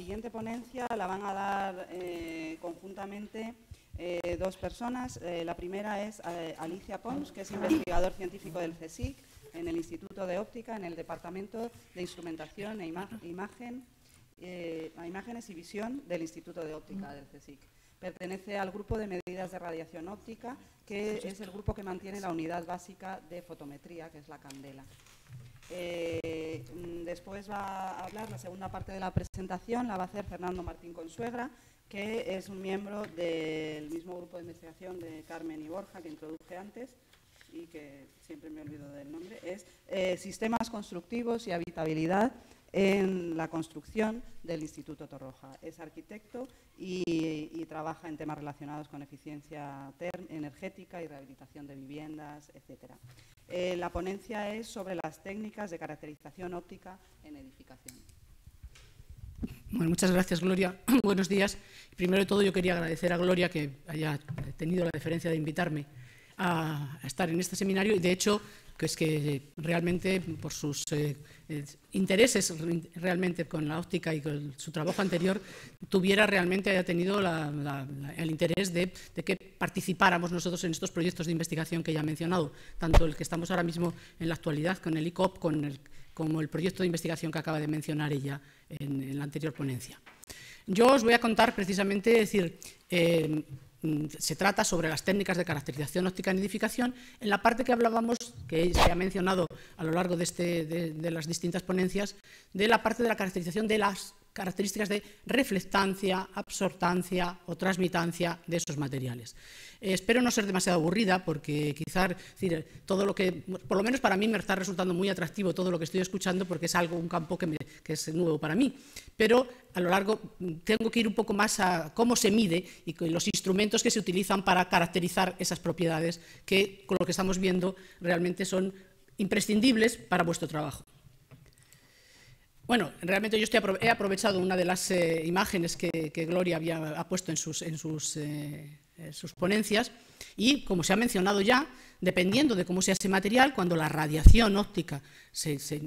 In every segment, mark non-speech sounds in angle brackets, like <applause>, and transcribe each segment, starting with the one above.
La siguiente ponencia la van a dar eh, conjuntamente eh, dos personas. Eh, la primera es Alicia Pons, que es investigador científico del CSIC en el Instituto de Óptica, en el Departamento de Instrumentación e Imágenes y Visión del Instituto de Óptica del CSIC. Pertenece al grupo de medidas de radiación óptica, que pues es el grupo que mantiene la unidad básica de fotometría, que es la candela. Eh, mm, después va a hablar la segunda parte de la presentación, la va a hacer Fernando Martín Consuegra, que es un miembro del mismo grupo de investigación de Carmen y Borja que introduje antes y que siempre me olvido del nombre, es eh, Sistemas Constructivos y Habitabilidad en la construcción del Instituto Torroja. Es arquitecto y, y trabaja en temas relacionados con eficiencia energética y rehabilitación de viviendas, etcétera. Eh, la ponencia es sobre las técnicas de caracterización óptica en edificación. Bueno, muchas gracias, Gloria. <clears throat> Buenos días. Primero de todo, yo quería agradecer a Gloria que haya tenido la deferencia de invitarme a, estar en este seminario y de hecho que es que realmente por sus eh, eh, intereses realmente con la óptica y con su trabajo anterior tuviera realmente haya tenido el interés de, que participáramos nosotros en estos proyectos de investigación que ya ha mencionado, tanto el que estamos ahora mismo en la actualidad con el ICOP con como el proyecto de investigación que acaba de mencionar ella en, la anterior ponencia. Yo os voy a contar precisamente, es decir, eh, Mm, se trata sobre las técnicas de caracterización óptica y edificación, en la parte que hablábamos, que se ha mencionado a lo largo de, este, de las distintas ponencias, de la parte de la caracterización de las características de reflectancia, absortancia o transmitancia de esos materiales. Eh, espero no ser demasiado aburrida porque quizás todo lo que, por lo menos para mí me está resultando muy atractivo todo lo que estoy escuchando porque es algo, un campo que, que es nuevo para mí. Pero a lo largo tengo que ir un poco más a cómo se mide y los instrumentos que se utilizan para caracterizar esas propiedades que con lo que estamos viendo realmente son imprescindibles para vuestro trabajo. Bueno, realmente yo he aprovechado una de las eh, imágenes que, Gloria había ha puesto en eh, eh, sus, ponencias y, como se ha mencionado ya, dependiendo de cómo sea ese material, cuando la radiación óptica se, se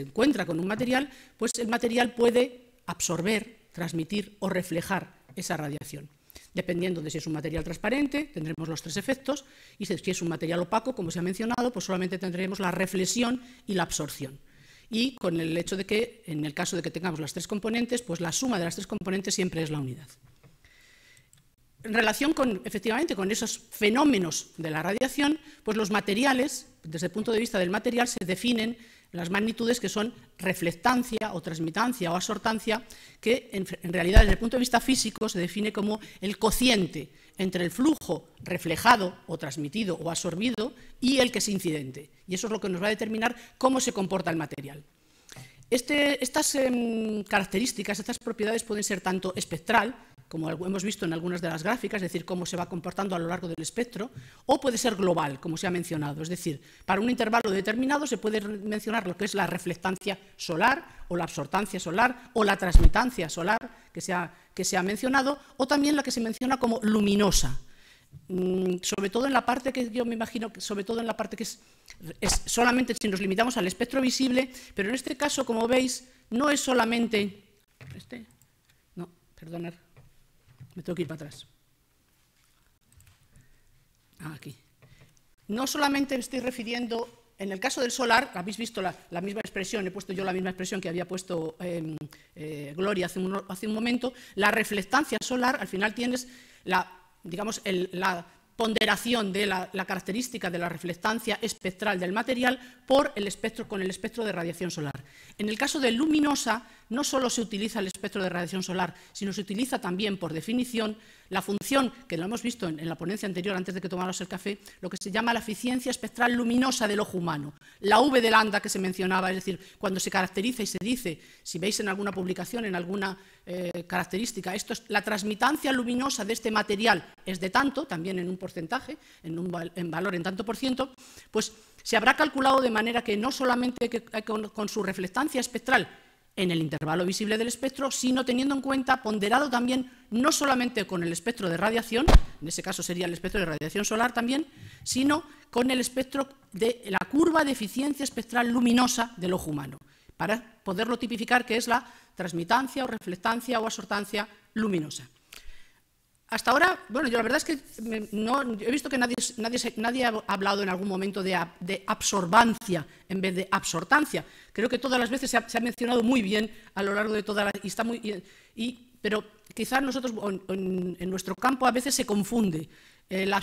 encuentra con un material, pues el material puede absorber, transmitir o reflejar esa radiación. Dependiendo de si es un material transparente, tendremos los tres efectos, y si es un material opaco, como se ha mencionado, pues solamente tendremos la reflexión y la absorción y con el hecho de que, en el caso de que tengamos las tres componentes, pues la suma de las tres componentes siempre es la unidad. En relación con, efectivamente, con esos fenómenos de la radiación, pues los materiales, desde el punto de vista del material, se definen las magnitudes que son reflectancia o transmitancia o asortancia, que en, realidad desde el punto de vista físico se define como el cociente entre el flujo reflejado o transmitido o absorbido y el que es incidente. Y eso es lo que nos va a determinar cómo se comporta el material. Este, estas em, características, estas propiedades pueden ser tanto espectral, como hemos visto en algunas de las gráficas, es decir, cómo se va comportando a lo largo del espectro, o puede ser global, como se ha mencionado, es decir, para un intervalo determinado se puede mencionar lo que es la reflectancia solar o la absortancia solar o la transmitancia solar que se ha mencionado, o también la que se menciona como luminosa, Mm, sobre todo en la parte que yo me imagino, sobre todo en la parte que es, es, solamente si nos limitamos al espectro visible, pero en este caso, como veis, no es solamente... Este, no, perdonad, me tengo que ir para atrás. Ah, aquí. No solamente me estoy refiriendo, en el caso del solar, habéis visto la, misma expresión, he puesto yo la misma expresión que había puesto em, eh, Gloria hace un, hace un momento, la reflectancia solar, al final tienes la digamos, la ponderación de la, la, característica de la reflectancia espectral del material por el espectro, con el espectro de radiación solar. En el caso de luminosa, no solo se utiliza el espectro de radiación solar, sino se utiliza también, por definición, la función, que lo hemos visto en, la ponencia anterior, antes de que tomáramos el café, lo que se llama la eficiencia espectral luminosa del ojo humano, la V de lambda que se mencionaba, es decir, cuando se caracteriza y se dice, si veis en alguna publicación, en alguna eh, característica, esto es, la transmitancia luminosa de este material es de tanto, también en un porcentaje, en un en valor en tanto por ciento, pues se habrá calculado de manera que no solamente eh, con su reflectancia espectral, en el intervalo visible del espectro, sino teniendo en cuenta, ponderado también, no solamente con el espectro de radiación, en ese caso sería el espectro de radiación solar también, sino con el espectro de la curva de eficiencia espectral luminosa del ojo humano, para poderlo tipificar, que es la transmitancia o reflectancia o asortancia luminosa. Hasta ahora, bueno, yo la verdad es que no, he visto que nadie, nadie, nadie, ha hablado en algún momento de, de, absorbancia en vez de absortancia. Creo que todas las veces se ha, mencionado muy bien a lo largo de toda la... Y está muy, y, pero quizás nosotros, en, nuestro campo, a veces se confunde. Eh, la,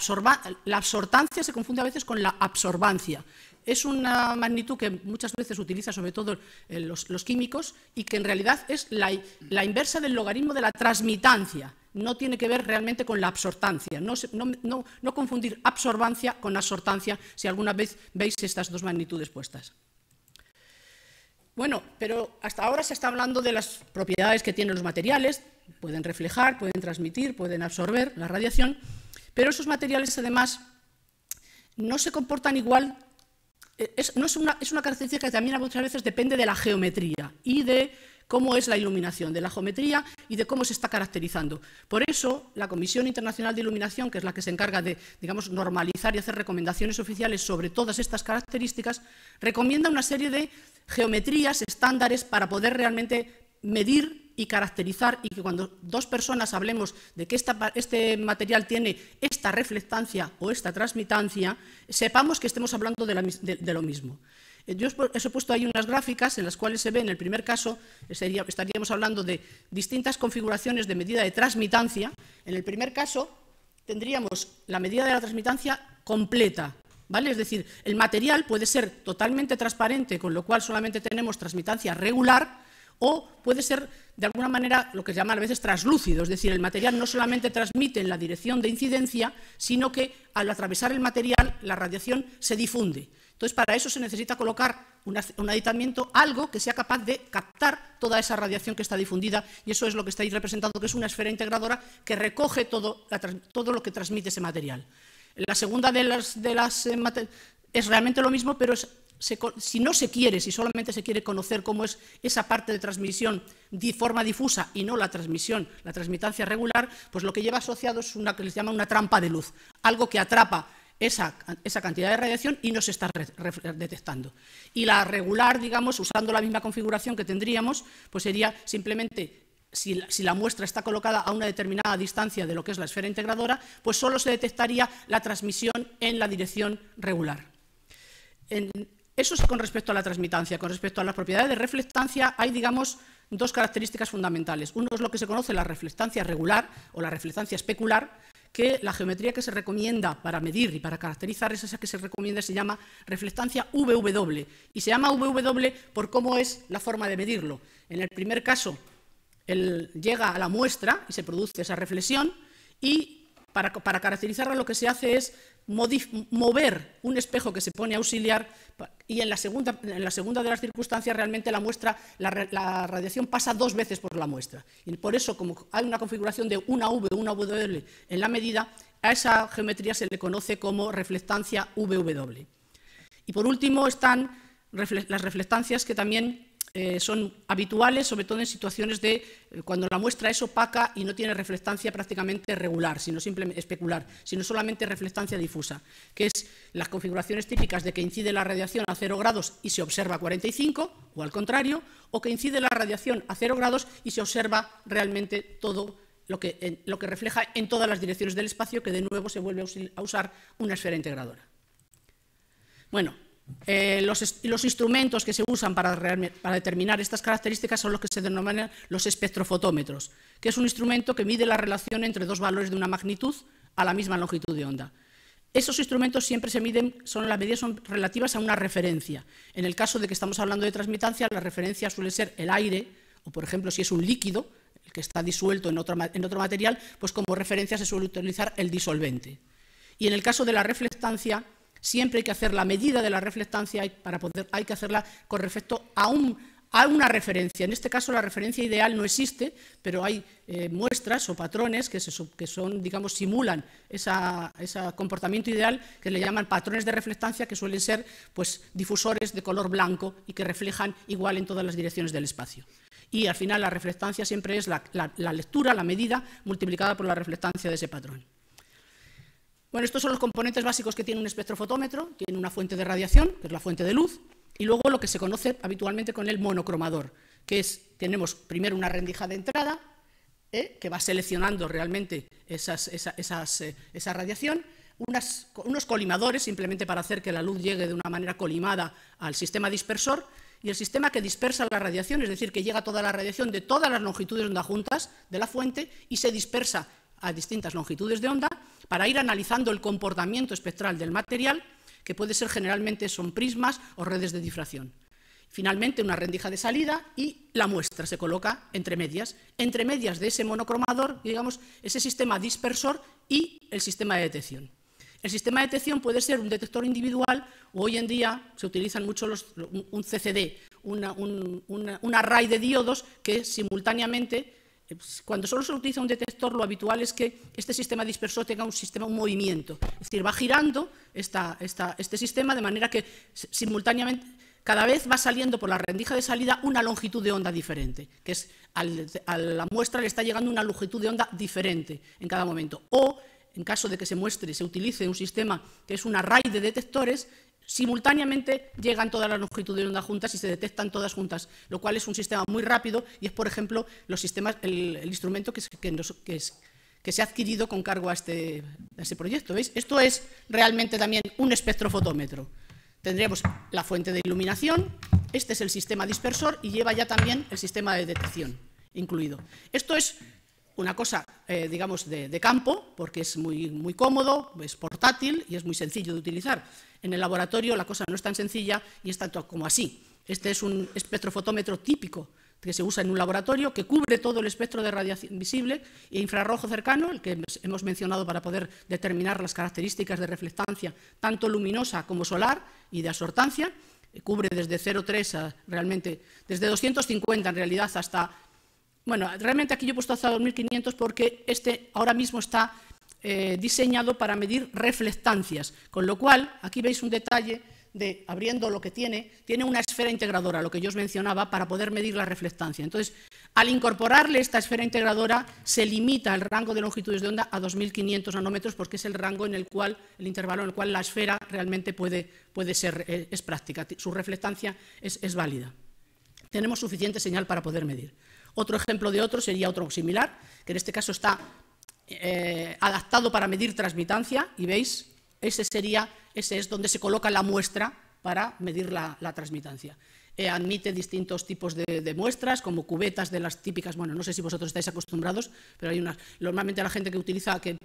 absortancia se confunde a veces con la absorbancia es una magnitud que muchas veces utiliza sobre todo eh, los, los químicos y que en realidad es la, la, inversa del logaritmo de la transmitancia no tiene que ver realmente con la absortancia, no, confundir absorbancia con absortancia si alguna vez veis estas dos magnitudes puestas. Bueno, pero hasta ahora se está hablando de las propiedades que tienen los materiales, pueden reflejar, pueden transmitir, pueden absorber la radiación, pero esos materiales además no se comportan igual, eh, es, no es, una, es una característica que también muchas veces depende de la geometría y de cómo es la iluminación, de la geometría y de cómo se está caracterizando. Por eso, la Comisión Internacional de Iluminación, que es la que se encarga de, digamos, normalizar y hacer recomendaciones oficiales sobre todas estas características, recomienda una serie de geometrías, estándares, para poder realmente medir y caracterizar y que cuando dos personas hablemos de que este material tiene esta reflectancia o esta transmitancia, sepamos que estemos hablando de lo mismo. Eh, yo he puesto ahí unas gráficas en las cuales se ve, en el primer caso, estaríamos hablando de distintas configuraciones de medida de transmitancia. En el primer caso, tendríamos la medida de la transmitancia completa, ¿vale? Es decir, el material puede ser totalmente transparente, con lo cual solamente tenemos transmitancia regular, o puede ser de alguna manera lo que se llama a veces traslúcido, es decir, el material no solamente transmite en la dirección de incidencia, sino que al atravesar el material la radiación se difunde. Entonces, para eso se necesita colocar un aditamiento, algo que sea capaz de captar toda esa radiación que está difundida, y eso es lo que estáis representando, que es una esfera integradora que recoge todo, lo que transmite ese material. La segunda de las, de las eh, es realmente lo mismo, pero es si no se quiere, si solamente se quiere conocer cómo es esa parte de transmisión de forma difusa y no la transmisión, la transmitancia regular, pues lo que lleva asociado es una que les llama una trampa de luz, algo que atrapa esa, cantidad de radiación y no se está detectando. Y la regular, digamos, usando la misma configuración que tendríamos, pues sería simplemente, si la, muestra está colocada a una determinada distancia de lo que es la esfera integradora, pues solo se detectaría la transmisión en la dirección regular. En, eso es con respecto a la transmitancia. Con respecto a las propiedades de reflectancia, hay, digamos, dos características fundamentales. Uno es lo que se conoce la reflectancia regular o la reflectancia especular, que la geometría que se recomienda para medir y para caracterizar es esa que se recomienda se llama reflectancia VW. Y se llama VW por cómo es la forma de medirlo. En el primer caso, él llega a la muestra y se produce esa reflexión, y para, caracterizarla lo que se hace es mover un espejo que se pone a auxiliar y en la segunda, en la segunda de las circunstancias realmente la muestra, la, radiación pasa dos veces por la muestra. Y por eso, como hay una configuración de una V, una W en la medida, a esa geometría se le conoce como reflectancia VW. Y por último están las reflectancias que también eh, son habituales, sobre todo en situaciones de eh, cuando la muestra es opaca y no tiene reflectancia prácticamente regular, sino simplemente especular, sino solamente reflectancia difusa, que es las configuraciones típicas de que incide la radiación a cero grados y se observa 45, o al contrario, o que incide la radiación a cero grados y se observa realmente todo lo que, lo que refleja en todas las direcciones del espacio, que de nuevo se vuelve a usar una esfera integradora. Bueno, eh, los, instrumentos que se usan para, determinar estas características son los que se denominan los espectrofotómetros, que es un instrumento que mide la relación entre dos valores de una magnitud a la misma longitud de onda. Esos instrumentos siempre se miden, son, las medidas son relativas a una referencia. En el caso de que estamos hablando de transmitancia, la referencia suele ser el aire, o por ejemplo, si es un líquido, el que está disuelto en otro material, pues como referencia se suele utilizar el disolvente. Y en el caso de la reflectancia, Siempre hay que hacer la medida de la reflectancia para poder, hay que hacerla con respecto a, una referencia. En este caso la referencia ideal no existe, pero hay eh, muestras o patrones que, son, digamos, simulan ese comportamiento ideal que le llaman patrones de reflectancia que suelen ser pues, difusores de color blanco y que reflejan igual en todas las direcciones del espacio y al final la reflectancia siempre es la, lectura, la medida, multiplicada por la reflectancia de ese patrón. Bueno, estos son los componentes básicos que tiene un espectrofotómetro. Tiene una fuente de radiación, que es la fuente de luz, y luego lo que se conoce habitualmente con el monocromador, que es, tenemos primero una rendija de entrada, ¿eh? que va seleccionando realmente eh, esa, radiación, unos colimadores simplemente para hacer que la luz llegue de una manera colimada al sistema dispersor, y el sistema que dispersa la radiación, es decir, que llega toda la radiación de todas las longitudes de onda juntas de la fuente y se dispersa a distintas longitudes de onda, para ir analizando el comportamiento espectral del material, que puede ser generalmente son prismas o redes de difracción. Finalmente, una rendija de salida y la muestra se coloca entre medias, entre medias de ese monocromador, digamos, ese sistema dispersor y el sistema de detección. El sistema de detección puede ser un detector individual o hoy en día se utilizan mucho los, un CCD, un, un array de diodos que simultáneamente eh, pues, cuando solo se utiliza un detector, lo habitual es que este sistema disperso tenga un sistema, un movimiento. Es decir, va girando este sistema de manera que simultáneamente cada vez va saliendo por la rendija de salida una longitud de onda diferente, que es a la muestra le está llegando una longitud de onda diferente en cada momento. O en caso de que se muestre, se utilice un sistema que es un array de detectores, Simultáneamente llegan todas las longitudes de onda juntas y se detectan todas juntas, lo cual es un sistema muy rápido y es, por ejemplo, los sistemas, el, instrumento que, se ha adquirido con cargo este, a este, proyecto. ¿veis? Esto es realmente también un espectrofotómetro. Tendríamos la fuente de iluminación, este es el sistema dispersor y lleva ya también el sistema de detección incluido. Esto es una cosa, eh, digamos, de, campo, porque es muy, muy cómodo, es portátil y es muy sencillo de utilizar. En el laboratorio la cosa no es tan sencilla y es tanto como así. Este es un espectrofotómetro típico que se usa en un laboratorio, que cubre todo el espectro de radiación visible e infrarrojo cercano, el que hemos mencionado para poder determinar las características de reflectancia, tanto luminosa como solar y de absortancia, cubre desde 0,3 a realmente, desde 250 en realidad hasta bueno, realmente aquí yo he puesto hasta 2500 porque este ahora mismo está eh, diseñado para medir reflectancias, con lo cual aquí veis un detalle de abriendo lo que tiene, tiene una esfera integradora, lo que yo os mencionaba, para poder medir la reflectancia. Entonces, al incorporarle esta esfera integradora, se limita el rango de longitudes de onda a 2.500 nanómetros, porque es el rango en el cual, el intervalo en el cual la esfera realmente puede, ser, eh, es, práctica, su reflectancia es válida. Tenemos suficiente señal para poder medir. Otro ejemplo de otro sería otro similar, que en este caso está eh, adaptado para medir transmitancia, y veis, ese, sería, ese es donde se coloca la muestra para medir la, transmitancia. Eh, admite distintos tipos de, muestras, como cubetas de las típicas, bueno, no sé si vosotros estáis acostumbrados, pero hay unas, normalmente la gente que utiliza, que,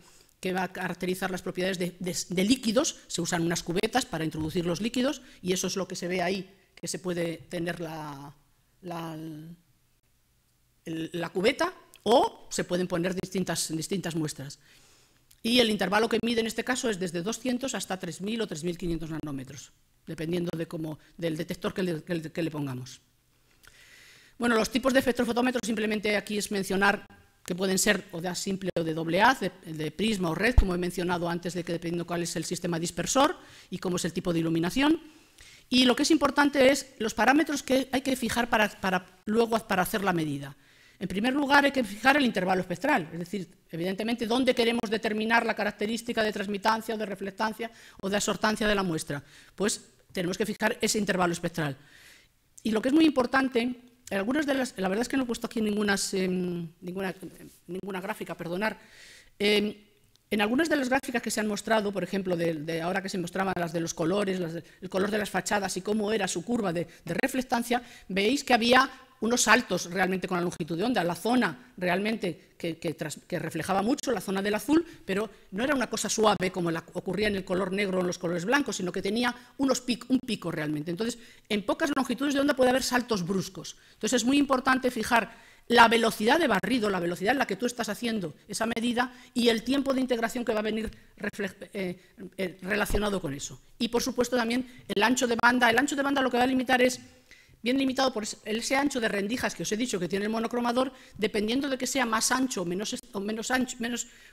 va a caracterizar las propiedades de, líquidos, se usan unas cubetas para introducir los líquidos, y eso es lo que se ve ahí, que se puede tener la la cubeta o se pueden poner distintas, distintas muestras. Y el intervalo que mide en este caso es desde 200 hasta 3.000 o 3.500 nanómetros, dependiendo de cómo, del detector que le, pongamos. Bueno, los tipos de espectrofotómetros simplemente aquí es mencionar que pueden ser o de A simple o de doble haz, de, prisma o red, como he mencionado antes, de que dependiendo cuál es el sistema dispersor y cómo es el tipo de iluminación. Y lo que es importante es los parámetros que hay que fijar para, para luego para hacer la medida. En primer lugar, hay que fijar el intervalo espectral, es decir, evidentemente, dónde queremos determinar la característica de transmitancia o de reflectancia o de asortancia de la muestra. Pues tenemos que fijar ese intervalo espectral. Y lo que es muy importante, en algunas de las, la verdad es que no he puesto aquí ninguna, em, ninguna, ninguna gráfica, perdonar. Em, en algunas de las gráficas que se han mostrado, por ejemplo, ahora que se mostraban las de los colores, el color de las fachadas y cómo era su curva de, de, reflectancia, veis que había unos saltos realmente con la longitud de onda, la zona realmente que, que, reflejaba mucho, la zona del azul, pero no era una cosa suave como ocurría en el color negro o en los colores blancos, sino que tenía unos pic, un pico realmente. Entonces, en pocas longitudes de onda puede haber saltos bruscos. Entonces, es muy importante fijar la velocidad de barrido, la velocidad en la que tú estás haciendo esa medida y el tiempo de integración que va a venir eh, eh, relacionado con eso. Y, por supuesto, también el ancho de banda. El ancho de banda lo que va a limitar es bien limitado por ese ancho de rendijas que os he dicho que tiene el monocromador, dependiendo de que sea más ancho o menos, menos, ancho,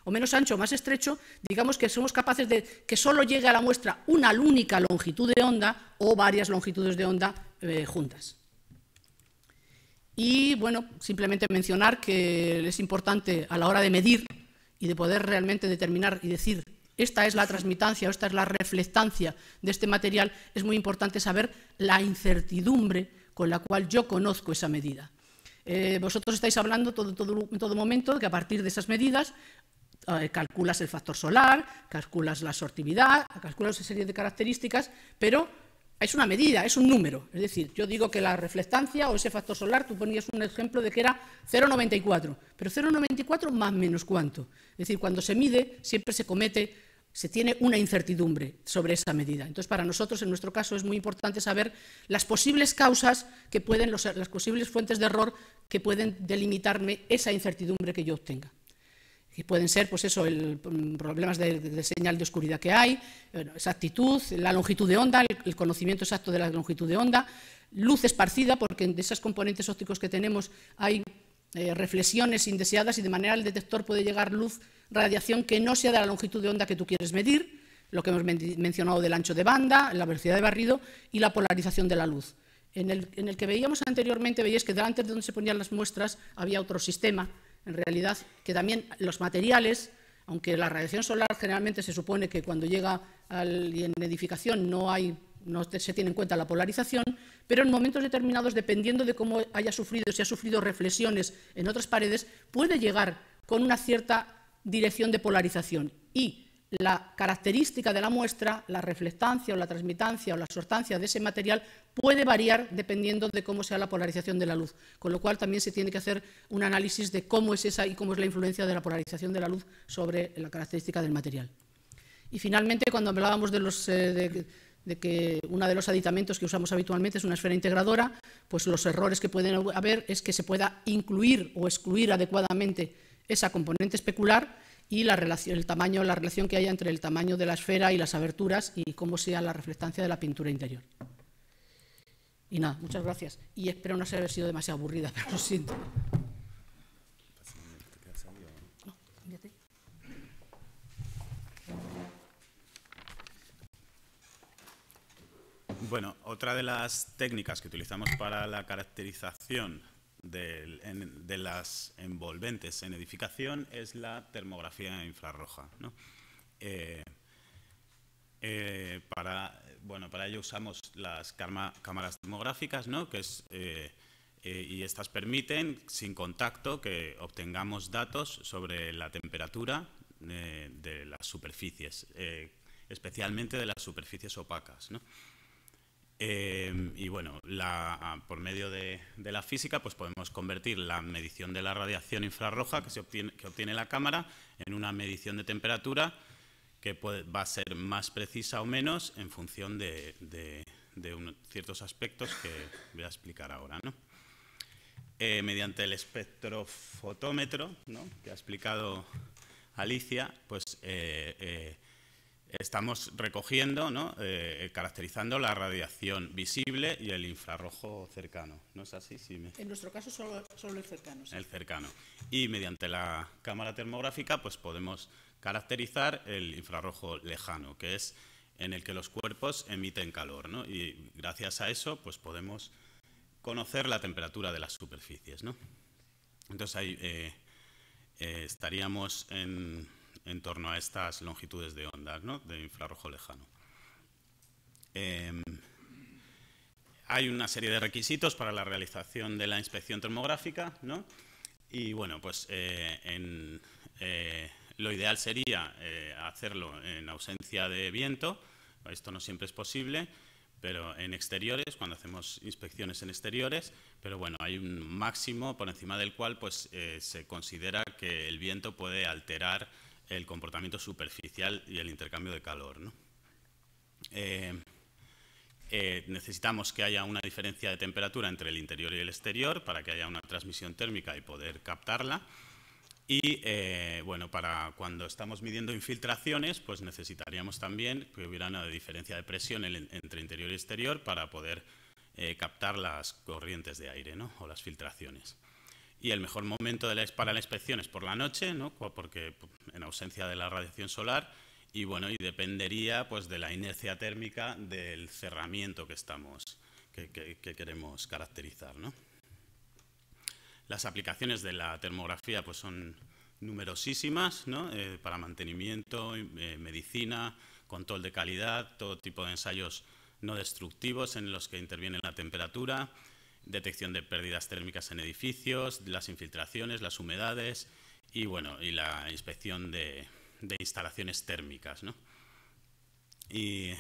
o menos ancho más estrecho, digamos que somos capaces de que solo llegue a la muestra una única longitud de onda o varias longitudes de onda eh, juntas. Y bueno, simplemente mencionar que es importante a la hora de medir y de poder realmente determinar y decir esta es la transmitancia o esta es la reflectancia de este material, es muy importante saber la incertidumbre con la cual yo conozco esa medida. Eh, vosotros estáis hablando en todo momento de que a partir de esas medidas eh, calculas el factor solar, calculas la sortividad, calculas esa serie de características, pero es una medida, es un número. Es decir, yo digo que la reflectancia o ese factor solar, tú ponías un ejemplo de que era 0,94, pero 0,94 más menos cuánto. Es decir, cuando se mide siempre se comete, se tiene una incertidumbre sobre esa medida. Entonces, para nosotros, en nuestro caso, es muy importante saber las posibles causas que pueden, los, las posibles fuentes de error que pueden delimitarme esa incertidumbre que yo obtenga y pueden ser pues eso, el, mm, problemas de, señal de oscuridad que hay, exactitud, la longitud de onda, el, conocimiento exacto de la longitud de onda, luz esparcida, porque de esos componentes ópticos que tenemos hay eh, reflexiones indeseadas y de manera el detector puede llegar luz, radiación que no sea de la longitud de onda que tú quieres medir, lo que hemos mencionado del ancho de banda, la velocidad de barrido y la polarización de la luz. En el, que veíamos anteriormente, veíais que delante de donde se ponían las muestras había otro sistema, en realidad, que también los materiales, aunque la radiación solar generalmente se supone que cuando llega al, en edificación no, hay, no se tiene en cuenta la polarización, pero en momentos determinados, dependiendo de cómo haya sufrido, si ha sufrido reflexiones en otras paredes, puede llegar con una cierta dirección de polarización. Y la característica de la muestra, la reflectancia o la transmitancia o la sustancia de ese material puede variar dependiendo de cómo sea la polarización de la luz, con lo cual también se tiene que hacer un análisis de cómo es esa y cómo es la influencia de la polarización de la luz sobre la característica del material. Y finalmente, cuando hablábamos de, eh, de que uno de los aditamentos que usamos habitualmente es una esfera integradora, pues los errores que pueden haber es que se pueda incluir o excluir adecuadamente esa componente especular y la relación, el tamaño, la relación que haya entre el tamaño de la esfera y las aberturas y cómo sea la reflectancia de la pintura interior. Y nada, muchas gracias. Y espero no haber sido demasiado aburrida, <laughs> pero lo siento. Bueno, otra de las técnicas que utilizamos para la caracterización de, las envolventes en edificación es la termografía infrarroja. ¿no? Eh, eh, para, bueno, para ello usamos las cámaras termográficas, ¿no? Eh, y estas permiten, sin contacto, que obtengamos datos sobre la temperatura de las superficies, especialmente de las superficies opacas. ¿no? Em, y bueno, ah, por medio de, la física pues podemos convertir la medición de la radiación infrarroja que, se obtiene, que obtiene la cámara en una medición de temperatura que va a ser más precisa o menos en función de, ciertos aspectos que voy a explicar ahora. Eh, mediante el espectrofotómetro que ha explicado Alicia, pues eh, eh, estamos recogiendo, ¿no? Eh, caracterizando la radiación visible y el infrarrojo cercano. ¿No es así? En nuestro caso solo, el cercano. El cercano. Y mediante la cámara termográfica pues podemos caracterizar el infrarrojo lejano, que es en el que los cuerpos emiten calor. ¿no? Y gracias a eso pues podemos conocer la temperatura de las superficies. Entonces ahí eh, eh, estaríamos en en torno a estas longitudes de onda, de infrarrojo lejano. Em, hay una serie de requisitos para la realización de la inspección termográfica, Y bueno, pues eh, eh, lo ideal sería eh, hacerlo en ausencia de viento, esto no siempre es posible, pero en exteriores, cuando hacemos inspecciones en exteriores, pero bueno, hay un máximo por encima del cual pues, se considera que el viento puede alterar el comportamiento superficial y el intercambio de calor. Eh, eh, necesitamos que haya una diferencia de temperatura entre el interior y el exterior para que haya una transmisión térmica y poder captarla. Y eh, bueno, para cuando estamos midiendo infiltraciones, pues necesitaríamos también que hubiera una diferencia de presión entre interior y exterior para poder captar las corrientes de aire o las filtraciones. Y el mejor momento para la inspección es por la noche, ¿no? porque en ausencia de la radiación solar y bueno, y dependería pues de la inercia térmica del cerramiento que estamos, que, queremos caracterizar. Las aplicaciones de la termografía pues son numerosísimas, eh, para mantenimiento, eh, medicina, control de calidad, todo tipo de ensayos no destructivos en los que interviene la temperatura, detección de pérdidas térmicas en edificios, las infiltraciones, las humedades, y bueno, y la inspección de, instalaciones térmicas. Y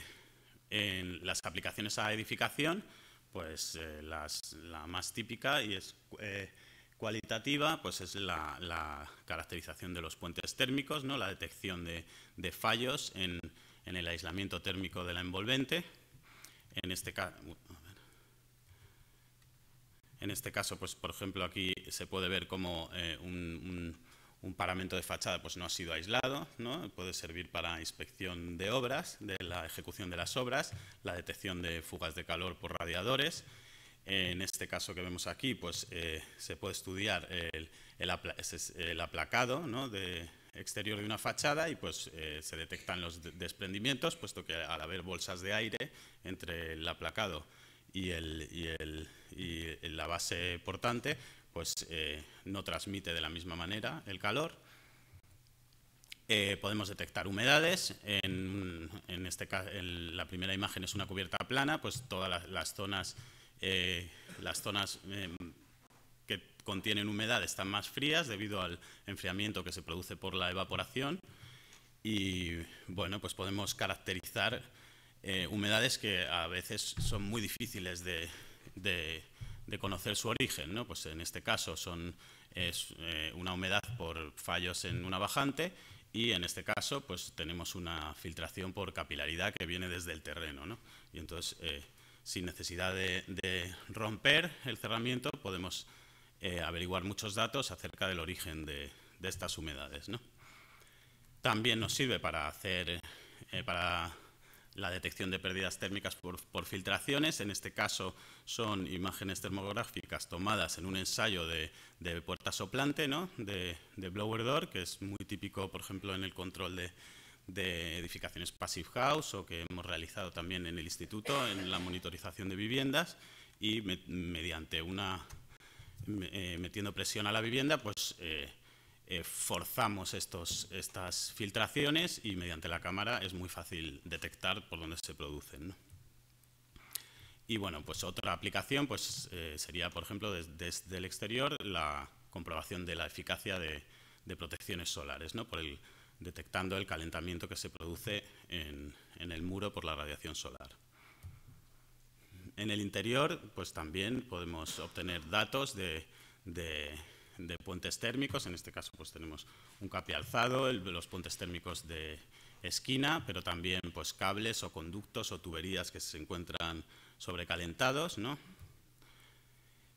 en las aplicaciones a edificación, pues eh, la más típica y es eh, cualitativa, pues es la, caracterización de los puentes térmicos, ¿no? la detección de, fallos en, el aislamiento térmico de la envolvente. En este caso, uh, en este caso, pues por ejemplo aquí se puede ver como eh, un un paramento de fachada pues no ha sido aislado, ¿no? puede servir para inspección de obras, de la ejecución de las obras, la detección de fugas de calor por radiadores. En este caso que vemos aquí, pues eh, se puede estudiar el, aplacado ¿no? de exterior de una fachada y pues eh, se detectan los desprendimientos, puesto que al haber bolsas de aire entre el aplacado y, el, y, y la base portante, pues eh, no transmite de la misma manera el calor. Eh, podemos detectar humedades, en, este la primera imagen es una cubierta plana, pues todas las, zonas, eh, las zonas em, que contienen humedad están más frías debido al enfriamiento que se produce por la evaporación y bueno, pues podemos caracterizar humedades que a veces son muy difíciles de, de de conocer su origen. Pues en este caso son, es eh, una humedad por fallos en una bajante y en este caso pues tenemos una filtración por capilaridad que viene desde el terreno. Y entonces, eh, sin necesidad de, romper el cerramiento, podemos eh, averiguar muchos datos acerca del origen de, estas humedades. También nos sirve para hacer, para la detección de pérdidas térmicas por, filtraciones. En este caso son imágenes termográficas tomadas en un ensayo de, de puerta soplante, de, blower door, que es muy típico, por ejemplo, en el control de, edificaciones passive house o que hemos realizado también en el instituto en la monitorización de viviendas y mediante una, eh, metiendo presión a la vivienda, pues... Eh, eh, forzamos estos, estas filtraciones y mediante la cámara es muy fácil detectar por dónde se producen. Y bueno, pues otra aplicación pues, eh, sería, por ejemplo, desde el exterior la comprobación de la eficacia de, protecciones solares, por el, detectando el calentamiento que se produce en, el muro por la radiación solar. En el interior, pues también podemos obtener datos de de puentes térmicos, en este caso pues tenemos un capi alzado, los puentes térmicos de esquina, pero también pues cables o conductos o tuberías que se encuentran sobrecalentados, ¿no?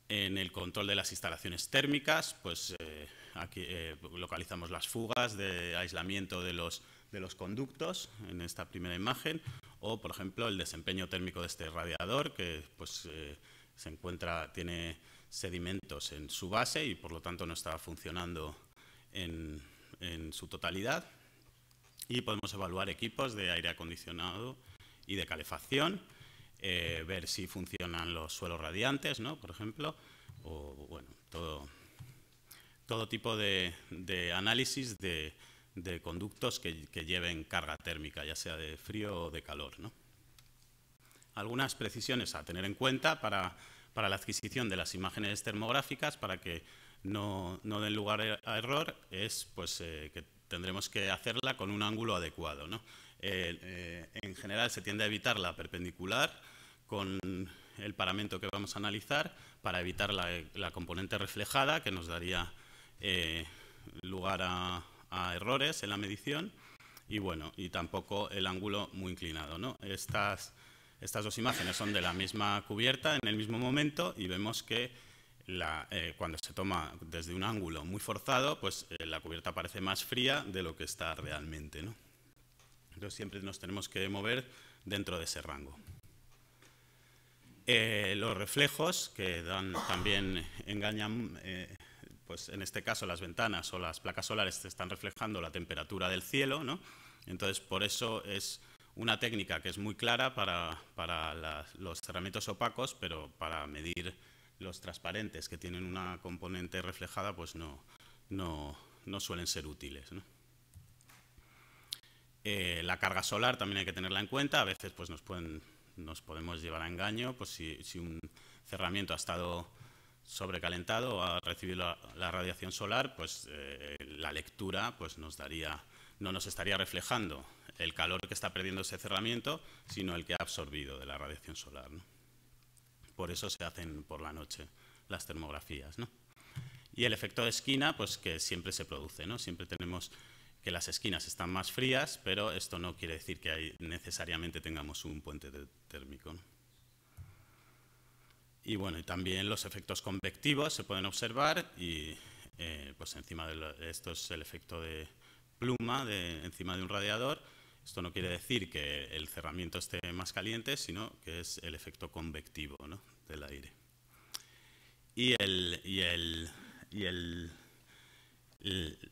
En el control de las instalaciones térmicas, pues eh, aquí eh, localizamos las fugas de aislamiento de los, de los conductos en esta primera imagen, o por ejemplo el desempeño térmico de este radiador, que pues eh, se encuentra, tiene sedimentos en su base y por lo tanto no está funcionando en, su totalidad. Y podemos evaluar equipos de aire acondicionado y de calefacción, eh, ver si funcionan los suelos radiantes, ¿no? por ejemplo, o bueno, todo, tipo de, análisis de, conductos que, que, lleven carga térmica, ya sea de frío o de calor. ¿no? algunas precisiones a tener en cuenta para, para la adquisición de las imágenes termográficas para que no, no den lugar a error es pues, eh, que tendremos que hacerla con un ángulo adecuado. ¿no? Eh, eh, en general se tiende a evitar la perpendicular con el paramento que vamos a analizar para evitar la, la componente reflejada que nos daría lugar a, a, errores en la medición y bueno, y tampoco el ángulo muy inclinado. ¿no? Estas estas dos imágenes son de la misma cubierta en el mismo momento y vemos que eh, cuando se toma desde un ángulo muy forzado, pues eh, la cubierta parece más fría de lo que está realmente. ¿no? Entonces siempre nos tenemos que mover dentro de ese rango. Eh, los reflejos que dan, también engañan, pues en este caso las ventanas o las placas solares están reflejando la temperatura del cielo, ¿no? entonces por eso es una técnica que es muy clara para, los cerramientos opacos, pero para medir los transparentes que tienen una componente reflejada, pues no, no, no suelen ser útiles. Eh, la carga solar también hay que tenerla en cuenta, a veces pues, nos, podemos llevar a engaño pues, si, un cerramiento ha estado sobrecalentado o ha recibido la, radiación solar, pues eh, la lectura pues, nos daría, no nos estaría reflejando el calor que está perdiendo ese cerramiento, sino el que ha absorbido de la radiación solar. Por eso se hacen por la noche las termografías. Y el efecto de esquina, pues que siempre se produce, ¿no? Siempre tenemos que las esquinas están más frías, pero esto no quiere decir que necesariamente tengamos un puente térmico. Y bueno, y también los efectos convectivos se pueden observar y eh, pues encima de esto es el efecto de pluma encima de un radiador esto no quiere decir que el cerramiento esté más caliente, sino que es el efecto convectivo del aire. Y, el,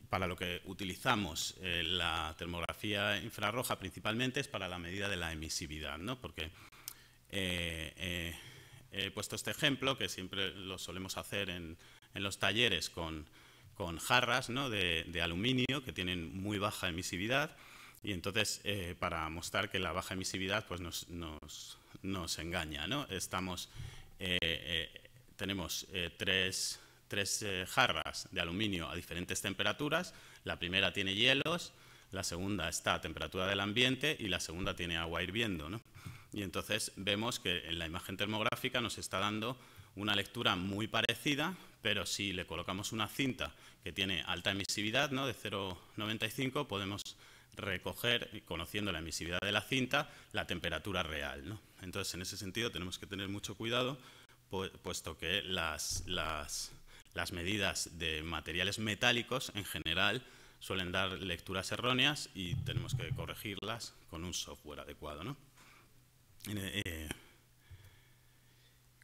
para lo que utilizamos eh, la termografía infrarroja principalmente es para la medida de la emisividad, ¿no? porque eh, eh, he puesto este ejemplo que siempre lo solemos hacer en, los talleres con, jarras ¿no? de aluminio que tienen muy baja emisividad y entonces, eh, para mostrar que la baja emisividad pues nos, engaña, ¿no? Estamos, eh, eh, tenemos tres, jarras de aluminio a diferentes temperaturas. La primera tiene hielos, la segunda está a temperatura del ambiente y la segunda tiene agua hirviendo, ¿no? Y entonces vemos que en la imagen termográfica nos está dando una lectura muy parecida, pero si le colocamos una cinta que tiene alta emisividad, ¿no? de 0,95, podemos recoger, conociendo la emisividad de la cinta, la temperatura real. ¿no? Entonces, en ese sentido, tenemos que tener mucho cuidado, puesto que las, las, medidas de materiales metálicos, en general, suelen dar lecturas erróneas y tenemos que corregirlas con un software adecuado. ¿no? Eh,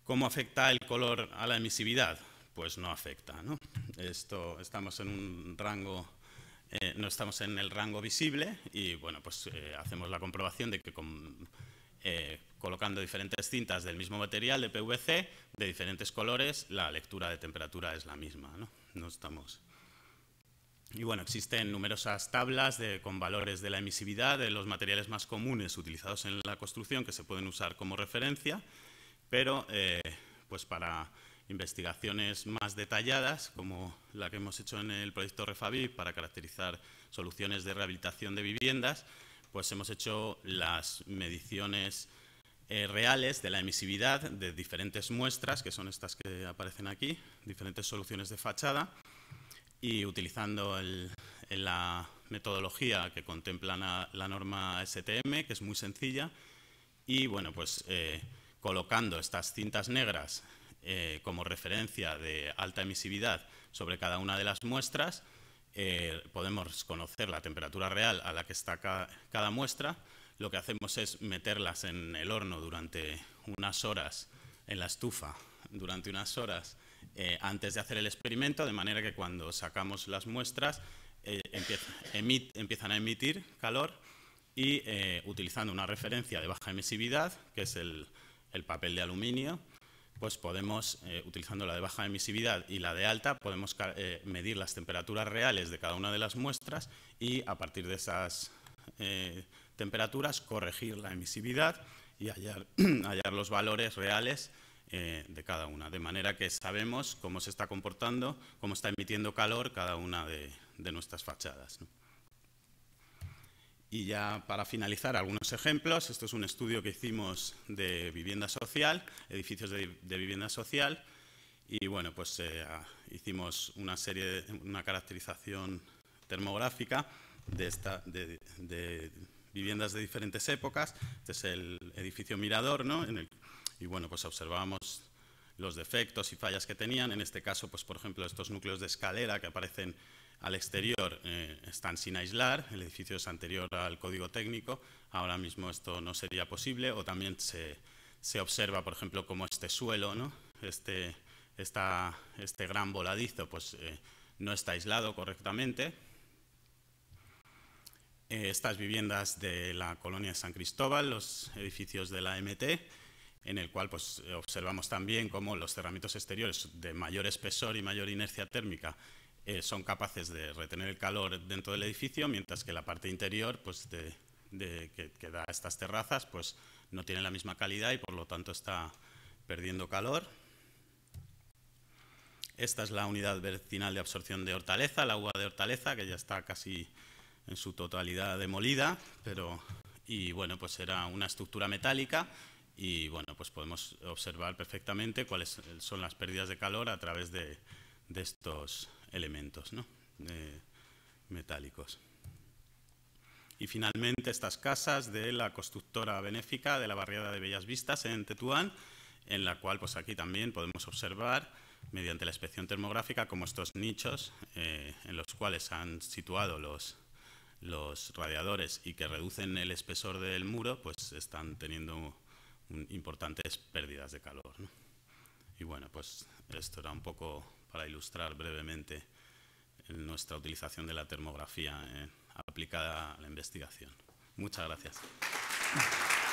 ¿Cómo afecta el color a la emisividad? Pues no afecta. ¿no? Esto, estamos en un rango eh, no estamos en el rango visible y bueno, pues eh, hacemos la comprobación de que con, eh, colocando diferentes cintas del mismo material de PVC, de diferentes colores, la lectura de temperatura es la misma. No, no estamos... Y bueno, existen numerosas tablas de, con valores de la emisividad de los materiales más comunes utilizados en la construcción que se pueden usar como referencia, pero pues para investigaciones más detalladas, como la que hemos hecho en el proyecto refavi para caracterizar soluciones de rehabilitación de viviendas, pues hemos hecho las mediciones eh, reales de la emisividad de diferentes muestras, que son estas que aparecen aquí, diferentes soluciones de fachada, y utilizando la metodología que contempla la, norma STM, que es muy sencilla, y bueno, pues eh, colocando estas cintas negras eh, como referencia de alta emisividad sobre cada una de las muestras, eh, podemos conocer la temperatura real a la que está cada muestra. Lo que hacemos es meterlas en el horno durante unas horas, en la estufa, durante unas horas eh, antes de hacer el experimento, de manera que cuando sacamos las muestras empiezan a emitir calor y utilizando una referencia de baja emisividad, que es el papel de aluminio, pues podemos, eh, utilizando la de baja emisividad y la de alta, podemos eh, medir las temperaturas reales de cada una de las muestras y a partir de esas eh, temperaturas corregir la emisividad y hallar, <clears throat> los valores reales de cada una. De manera que sabemos cómo se está comportando, cómo está emitiendo calor cada una de, nuestras fachadas. Y ya para finalizar, algunos ejemplos. Esto es un estudio que hicimos de vivienda social, edificios de, vivienda social. Y bueno, pues eh, ah, hicimos una serie, una caracterización termográfica de, esta, de, viviendas de diferentes épocas. Este es el edificio Mirador, ¿no? En el, y bueno, pues observamos los defectos y fallas que tenían. En este caso, pues por ejemplo, estos núcleos de escalera que aparecen al exterior eh, están sin aislar, el edificio es anterior al código técnico, ahora mismo esto no sería posible, o también se, observa, por ejemplo, como este suelo, ¿no? este, este gran voladizo, pues eh, no está aislado correctamente. Eh, estas viviendas de la colonia de San Cristóbal, los edificios de la MT, en el cual pues, observamos también cómo los cerramientos exteriores de mayor espesor y mayor inercia térmica eh, son capaces de retener el calor dentro del edificio, mientras que la parte interior, pues de, que, que, da estas terrazas, pues no tiene la misma calidad y por lo tanto está perdiendo calor. Esta es la unidad vecinal de absorción de hortaleza, la agua de hortaleza, que ya está casi en su totalidad demolida, pero y bueno, pues era una estructura metálica y bueno, pues podemos observar perfectamente cuáles son las pérdidas de calor a través de estos elementos ¿no? metálicos. Y finalmente estas casas de la constructora benéfica de la barriada de Bellas Vistas en Tetuán, en la cual pues aquí también podemos observar mediante la inspección termográfica como estos nichos eh, en los cuales han situado los, los radiadores y que reducen el espesor del muro, pues están teniendo importantes pérdidas de calor. Y bueno, pues esto era un poco para ilustrar brevemente nuestra utilización de la termografía eh, aplicada a la investigación. Muchas gracias.